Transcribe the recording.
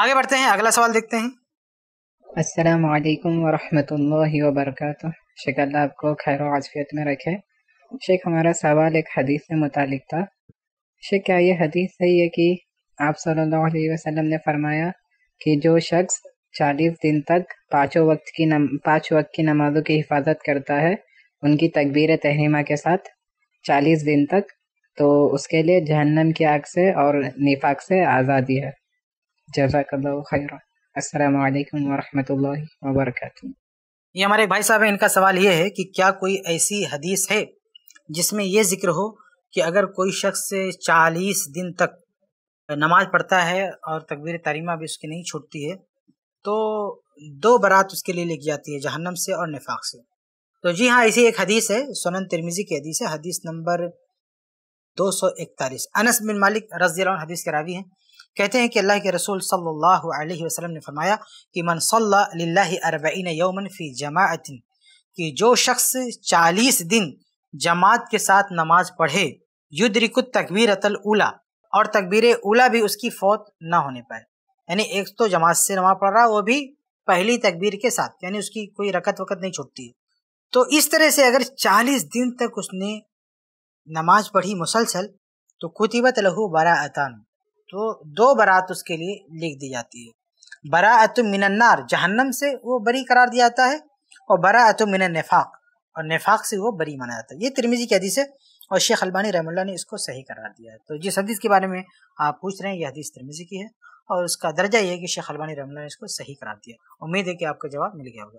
आगे बढ़ते हैं अगला सवाल देखते हैं असलकम वालेकुम वरक शेख अल्लाह आपको खैर आजफियत में रखे शेख हमारा सवाल एक हदीस से मुतालिक था शेख क्या ये हदीस सही है कि आप सल्लल्लाहु अलैहि वसल्लम ने फरमाया कि जो शख्स चालीस दिन तक पाँचों वक्त की नम पाँच वक्त की नमाजों की हिफाजत करता है उनकी तकबीर तहरीमा के साथ चालीस दिन तक तो उसके लिए जहन्नम की आग से और निफाक से आज़ादी है जजाकल्ला खैर अस्सलाम वालेकुम वरहमतुल्लाहि ये हमारे भाई साहब इनका सवाल ये है कि क्या कोई ऐसी हदीस है जिसमें ये जिक्र हो कि अगर कोई शख्स चालीस दिन तक नमाज पढ़ता है और तकबीर तारीमा भी उसकी नहीं छूटती है तो दो बारात उसके लिए लेके जाती है जहन्नम से और निफाक से तो जी हाँ ऐसी एक हदीस है सोनन तिरमिजी की हदीस है हदीस नंबर दो सौ इकतालीस अनस बिन मालिक रजी हदीस के रावी हैं कहते हैं कि अल्लाह के रसूल सल्लल्लाहु अलैहि वसल्लम ने फरमाया कि मन सल्लाह अरबईन यौमन फ़ी जमातिन कि जो शख्स चालीस दिन जमात के साथ नमाज पढ़े युद्रिकुत तकबीर अतल उला और तकबीर उला भी उसकी फौत ना होने पाए यानी एक तो जमात से नमाज पढ़ रहा वो भी पहली तकबीर के साथ यानी उसकी कोई रकत वकत नहीं छूटती तो इस तरह से अगर चालीस दिन तक उसने नमाज पढ़ी मुसलसल तो कुतिबत लहू बराअतान तो दो बरात उसके लिए लिख दी जाती है बराअत मिनन्नार जहन्नम से वो बरी करार दिया जाता है और बराअत मिन नफाक और नफाक से वो बरी माना जाता है ये तिरमिजी की हदीस है और शेख अलबानी रहमुल्ला ने इसको सही करार दिया है तो जिस हदीस के बारे में आप पूछ रहे हैं ये हदीस तिरमिजी की है और उसका दर्जा ये है कि शेख अलबानी रहमुल्ला ने इसको सही करार दिया उम्मीद है कि आपका जवाब मिल गया होगा